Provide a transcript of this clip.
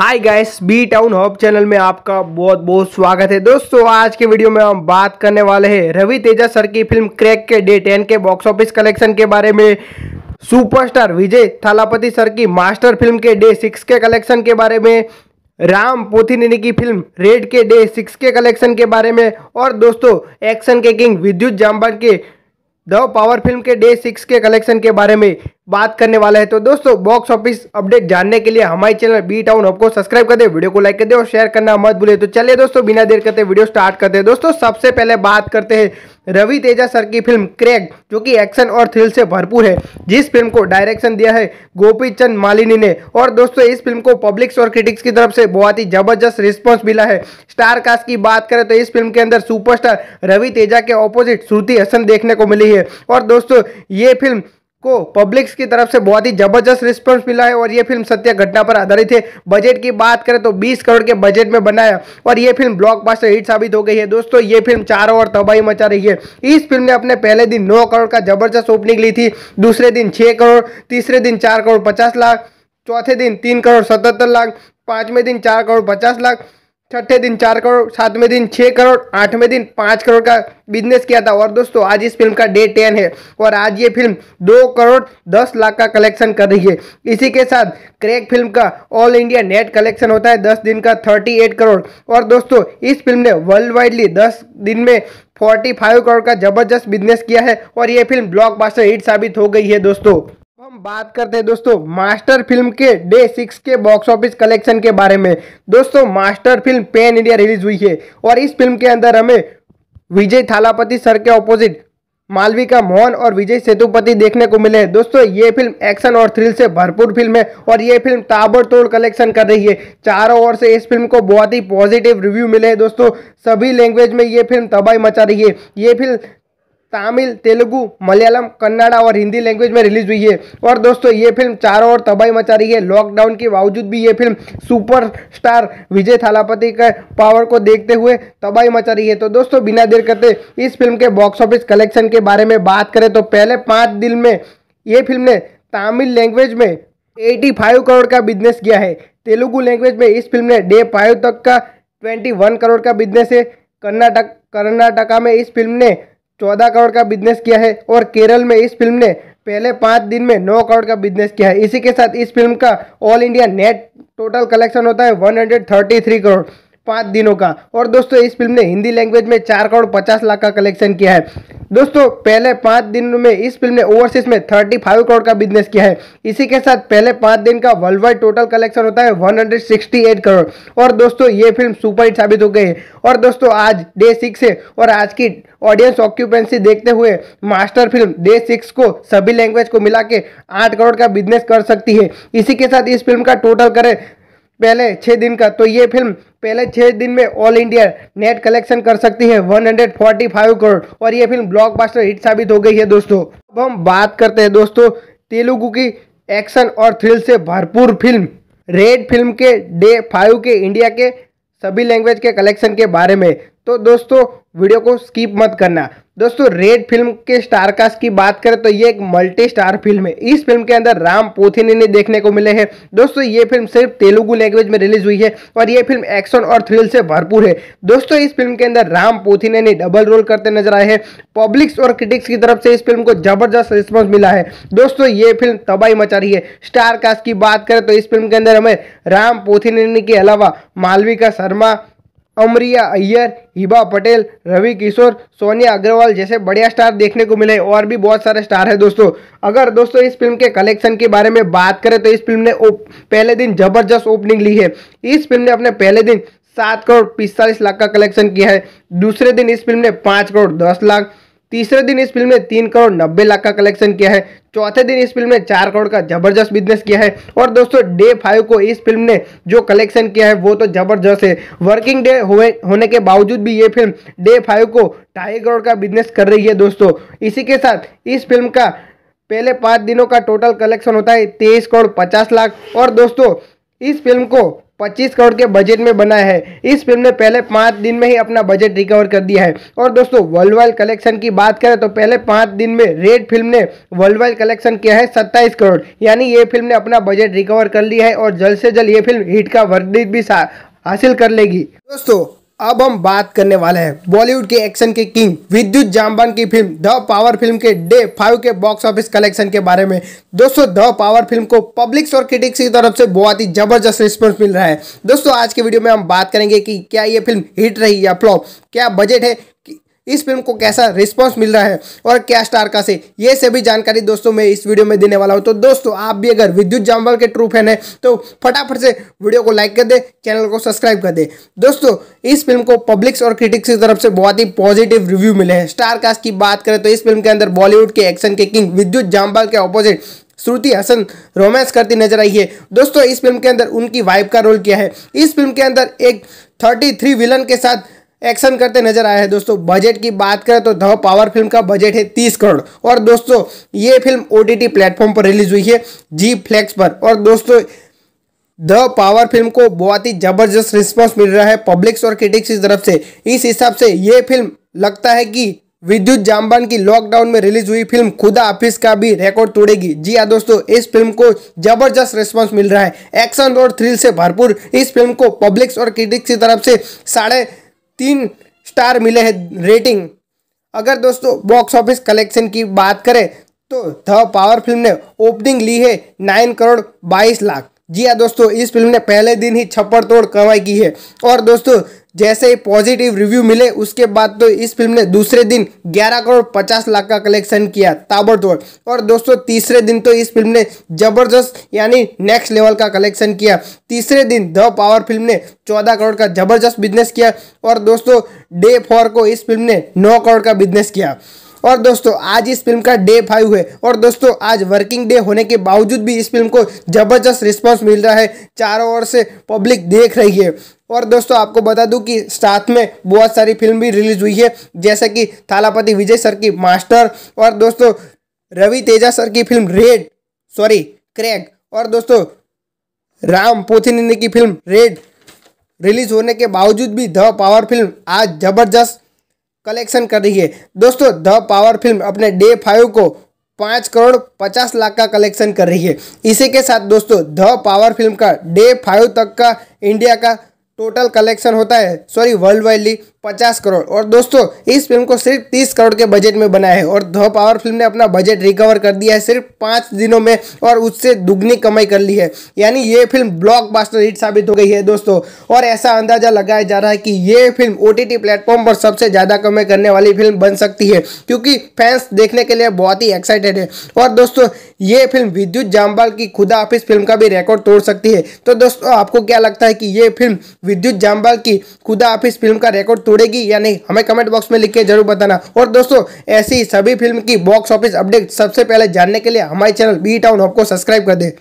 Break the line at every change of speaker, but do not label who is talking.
हाय guys B town hub channel में आपका बहुत बहुत स्वागत है दोस्तों आज के वीडियो में हम बात करने वाले हैं रवि तेजा सर की फिल्म क्रैक के डे टेन के बॉक्स ऑफिस कलेक्शन के बारे में सुपरस्टार विजय थालापति सर की मास्टर फिल्म के डे सिक्स के कलेक्शन के बारे में राम पोथिनिनी की फिल्म रेड के डे सिक्स के कलेक्शन के बारे में और दोस्तों एक्शन के किंग विद्युत जाम्बर के द पावर फिल्म के डे सिक्स के कलेक्शन के बारे में बात करने वाला है तो दोस्तों बॉक्स ऑफिस अपडेट जानने के लिए हमारे चैनल बी टाउन आपको सब्सक्राइब कर दे वीडियो को लाइक कर दे और शेयर करना मत भूले तो चलिए दोस्तों बिना देर करते वीडियो स्टार्ट करते हैं दोस्तों सबसे पहले बात करते हैं रवि तेजा सर की फिल्म क्रैक जो कि एक्शन और थ्रिल से भरपूर है जिस फिल्म को डायरेक्शन दिया है गोपी चंद मालिनी ने और दोस्तों इस फिल्म को पब्लिक्स और क्रिटिक्स की तरफ से बहुत ही जबरदस्त रिस्पॉन्स मिला है स्टार कास्ट की बात करें तो इस फिल्म के अंदर सुपरस्टार रवि तेजा के ऑपोजिट श्रुति हसन देखने को मिली है और दोस्तों ये फिल्म को पब्लिक्स की तरफ से बहुत ही जबरदस्त रिस्पांस मिला है और ये फिल्म सत्य घटना पर आधारित है बजट की बात करें तो 20 करोड़ के बजट में बनाया और ये फिल्म ब्लॉकबस्टर हिट साबित हो गई है दोस्तों ये फिल्म चारों ओर तबाही मचा रही है इस फिल्म ने अपने पहले दिन नौ करोड़ का जबरदस्त ओपनिंग ली थी दूसरे दिन छः करोड़ तीसरे दिन चार करोड़ पचास लाख चौथे दिन तीन करोड़ सतहत्तर लाख पाँचवें दिन चार करोड़ पचास लाख छठे दिन चार करोड़ सातवें दिन छः करोड़ आठवें दिन पाँच करोड़ का बिजनेस किया था और दोस्तों आज इस फिल्म का डे टेन है और आज ये फिल्म दो करोड़ दस लाख का कलेक्शन कर रही है इसी के साथ क्रैक फिल्म का ऑल इंडिया नेट कलेक्शन होता है दस दिन का थर्टी एट करोड़ और दोस्तों इस फिल्म ने वर्ल्ड वाइडली दस दिन में फोर्टी फाइव करोड़ का जबरदस्त बिजनेस किया है और ये फिल्म ब्लॉक हिट साबित हो गई है दोस्तों बात करते हैं दोस्तों मास्टर फिल्म के डे सिक्स के बॉक्स ऑफिस कलेक्शन के बारे में दोस्तों master film pan India release हुई है और इस फिल्म के अंदर हमें विजय थालापति सर के ऑपोजिट मालविका मोहन और विजय सेतुपति देखने को मिले हैं दोस्तों ये फिल्म एक्शन और थ्रिल से भरपूर फिल्म है और ये फिल्म ताबड़तोड़ कलेक्शन कर रही है चारों ओर से इस फिल्म को बहुत ही पॉजिटिव रिव्यू मिले हैं दोस्तों सभी लैंग्वेज में ये फिल्म तबाही मचा रही है ये फिल्म तमिल तेलुगु मलयालम कन्नाडा और हिंदी लैंग्वेज में रिलीज हुई है और दोस्तों ये फिल्म चारों ओर तबाही मचा रही है लॉकडाउन के बावजूद भी ये film super star Vijay Thalapathy के पावर को देखते हुए तबाही मचा रही है तो दोस्तों बिना देर करते इस फिल्म के बॉक्स ऑफिस कलेक्शन के बारे में बात करें तो पहले पाँच दिन में ये फिल्म ने तमिल लैंग्वेज में एटी करोड़ का बिजनेस किया है तेलुगु लैंग्वेज में इस फिल्म ने डे फाइव तक का ट्वेंटी करोड़ का बिजनेस है कर्नाटक कर्नाटका में इस फिल्म ने चौदह करोड़ का बिजनेस किया है और केरल में इस फिल्म ने पहले पाँच दिन में नौ करोड़ का बिजनेस किया है इसी के साथ इस फिल्म का all India net total collection होता है 133 करोड़ पाँच दिनों का और दोस्तों इस फिल्म ने हिंदी लैंग्वेज में चार करोड़ पचास लाख का कलेक्शन किया है दोस्तों पहले पाँच दिन में इस फिल्म ने ओवरसीज में थर्टी फाइव करोड़ का बिजनेस किया है इसी के साथ पहले पाँच दिन का वर्ल्ड वाइड टोटल कलेक्शन होता है one hundred sixty eight crore और दोस्तों ये फिल्म सुपर हिट साबित हो गई है और दोस्तों आज डे सिक्स है और आज की ऑडियंस ऑक्यूपेंसी देखते हुए मास्टर फिल्म डे सिक्स को सभी लैंग्वेज को मिला के आठ करोड़ का बिजनेस कर सकती है इसी के साथ इस फिल्म का टोटल करें पहले छः दिन का तो ये फिल्म पहले छः दिन में ऑल इंडिया नेट कलेक्शन कर सकती है 145 करोड़ और ये फिल्म ब्लॉकबस्टर हिट साबित हो गई है दोस्तों अब हम बात करते हैं दोस्तों तेलुगु की एक्शन और थ्रिल से भरपूर फिल्म रेड फिल्म के डे फाइव के इंडिया के सभी लैंग्वेज के कलेक्शन के बारे में तो दोस्तों वीडियो को स्किप मत करना दोस्तों रेड फिल्म के स्टार कास्ट की बात करें तो ये एक मल्टी स्टार फिल्म है इस फिल्म के अंदर राम पोथिनेनी देखने को मिले हैं दोस्तों ये फिल्म सिर्फ तेलुगु लैंग्वेज में रिलीज हुई है और ये फिल्म एक्शन और थ्रिल से भरपूर है दोस्तों इस फिल्म के अंदर राम पोथिनेनी डबल रोल करते नजर आए हैं पब्लिक्स और क्रिटिक्स की तरफ से इस फिल्म को जबरदस्त रिस्पॉन्स मिला है दोस्तों ये फिल्म तबाही मचा रही है स्टारकास्ट की बात करें तो इस फिल्म के अंदर हमें राम पोथिनेनी के अलावा मालविका शर्मा अमरिया अय्यर हिबा पटेल रवि किशोर सोनिया अग्रवाल जैसे बढ़िया स्टार देखने को मिले और भी बहुत सारे स्टार हैं दोस्तों अगर दोस्तों इस फिल्म के कलेक्शन के बारे में बात करें तो इस फिल्म ने पहले दिन जबरदस्त ओपनिंग ली है इस फिल्म ने अपने पहले दिन सात करोड़ पिस्तालीस लाख का कलेक्शन किया है दूसरे दिन इस फिल्म ने पाँच करोड़ दस लाख तीसरे दिन इस फिल्म ने तीन करोड़ नब्बे लाख का कलेक्शन किया है चौथे दिन इस फिल्म ने चार करोड़ का जबरदस्त बिजनेस किया है और दोस्तों डे फाइव को इस फिल्म ने जो कलेक्शन किया है वो तो जबरदस्त है वर्किंग डे होने के बावजूद भी ये फिल्म डे फाइव को ढाई करोड़ का बिजनेस कर रही है दोस्तों इसी के साथ इस फिल्म का पहले पाँच दिनों का टोटल कलेक्शन होता है तेईस करोड़ पचास लाख और दोस्तों इस फिल्म को 25 करोड़ के बजट में बना है इस फिल्म ने पहले पाँच दिन में ही अपना बजट रिकवर कर दिया है और दोस्तों वर्ल्ड वाइड कलेक्शन की बात करें तो पहले पाँच दिन में रेड फिल्म ने वर्ल्ड वाइड कलेक्शन किया है 27 करोड़ यानी ये फिल्म ने अपना बजट रिकवर कर लिया है और जल्द से जल्द ये फिल्म हिट का वर्दित भी हासिल कर लेगी दोस्तों अब हम बात करने वाले हैं बॉलीवुड के एक्शन के किंग विद्युत जामबान की फिल्म द पावर फिल्म के डे फाइव के बॉक्स ऑफिस कलेक्शन के बारे में दोस्तों द पावर फिल्म को पब्लिक्स और क्रिटिक्स की तरफ से बहुत ही जबरदस्त रिस्पॉन्स मिल रहा है दोस्तों आज के वीडियो में हम बात करेंगे कि क्या ये फिल्म हिट रही या फ्लॉप क्या बजट है इस फिल्म को कैसा रिस्पॉन्स मिल रहा है और क्या स्टार का से ये सभी जानकारी दोस्तों मैं इस वीडियो में देने वाला हूँ तो दोस्तों आप भी अगर विद्युत जामवाल के ट्रू फैन है तो फटाफट से वीडियो को लाइक कर दे चैनल को सब्सक्राइब कर दे दोस्तों इस फिल्म को पब्लिक्स और क्रिटिक्स की तरफ से बहुत ही पॉजिटिव रिव्यू मिले हैं स्टार कास्ट की बात करें तो इस फिल्म के अंदर बॉलीवुड के एक्शन के किंग विद्युत जामवाल के ऑपोजिट श्रुति हसन रोमांस करती नजर आई है दोस्तों इस फिल्म के अंदर उनकी वाइफ का रोल किया है इस फिल्म के अंदर एक थर्टी थ्री विलन के साथ एक्शन करते नजर आए हैं दोस्तों बजट की बात करें तो धव पावर फिल्म का बजट है तीस करोड़ और दोस्तों ये फिल्म ओ प्लेटफॉर्म पर रिलीज हुई है जी फ्लैक्स पर और दोस्तों द पावर फिल्म को बहुत ही जबरदस्त रिस्पांस मिल रहा है पब्लिक्स और क्रिटिक्स की तरफ से इस हिसाब से ये फिल्म लगता है कि विद्युत जामबान की लॉकडाउन में रिलीज हुई फिल्म खुदा ऑफिस का भी रिकॉर्ड तोड़ेगी जी हाँ दोस्तों इस फिल्म को जबरदस्त रिस्पांस मिल रहा है एक्शन और थ्रिल से भरपूर इस फिल्म को पब्लिक्स और क्रिटिक्स की तरफ से साढ़े तीन स्टार मिले हैं रेटिंग अगर दोस्तों बॉक्स ऑफिस कलेक्शन की बात करें तो द पावर फिल्म ने ओपनिंग ली है नाइन करोड़ बाईस लाख जी हाँ दोस्तों इस फिल्म ने पहले दिन ही छप्पड़ तोड़ कमाई की है और दोस्तों जैसे ही पॉजिटिव रिव्यू मिले उसके बाद तो इस फिल्म ने दूसरे दिन 11 करोड़ 50 लाख का कलेक्शन किया ताबड़तोड़ और दोस्तों तीसरे दिन तो इस फिल्म ने जबरदस्त यानी नेक्स्ट लेवल का कलेक्शन किया तीसरे दिन द पावर फिल्म ने 14 करोड़ का जबरदस्त बिजनेस किया और दोस्तों डे फोर को इस फिल्म ने नौ करोड़ का बिजनेस किया और दोस्तों आज इस फिल्म का डे फाइव है और दोस्तों आज वर्किंग डे होने के बावजूद भी इस फिल्म को ज़बरदस्त रिस्पॉन्स मिल रहा है चारों ओर से पब्लिक देख रही है और दोस्तों आपको बता दूं कि साथ में बहुत सारी फिल्म भी रिलीज हुई है जैसे कि थालापति विजय सर की मास्टर और दोस्तों रवि तेजा सर की फिल्म रेड सॉरी क्रैक और दोस्तों राम पोथिनिनी की फिल्म रेड रिलीज होने के बावजूद भी द पावर फिल्म आज जबरदस्त कलेक्शन कर रही है दोस्तों द पावर फिल्म अपने डे फाइव को पाँच करोड़ पचास लाख का कलेक्शन कर रही है इसी के साथ दोस्तों द पावर फिल्म का डे फाइव तक का इंडिया का टोटल कलेक्शन होता है सॉरी वर्ल्ड वाइडली पचास करोड़ और दोस्तों इस फिल्म को सिर्फ तीस करोड़ के बजट में बनाया है और धो पावर फिल्म ने अपना बजट रिकवर कर दिया है सिर्फ पाँच दिनों में और उससे दुगनी कमाई कर ली है यानी ये फिल्म ब्लॉकबस्टर हिट साबित हो गई है दोस्तों और ऐसा अंदाजा लगाया जा रहा है कि ये फिल्म ओ टी प्लेटफॉर्म पर सबसे ज़्यादा कमाई करने वाली फिल्म बन सकती है क्योंकि फैंस देखने के लिए बहुत ही एक्साइटेड है और दोस्तों ये फिल्म विद्युत जाम्बाल की खुदा ऑफिस फिल्म का भी रिकॉर्ड तोड़ सकती है तो दोस्तों आपको क्या लगता है कि ये फिल्म विद्युत जाम्बाल की खुदा ऑफिस फिल्म का रिकॉर्ड तोड़ेगी या नहीं हमें कमेंट बॉक्स में लिख के जरूर बताना और दोस्तों ऐसी सभी फिल्म की बॉक्स ऑफिस अपडेट सबसे पहले जानने के लिए हमारे चैनल बी टाउन आपको सब्सक्राइब कर दे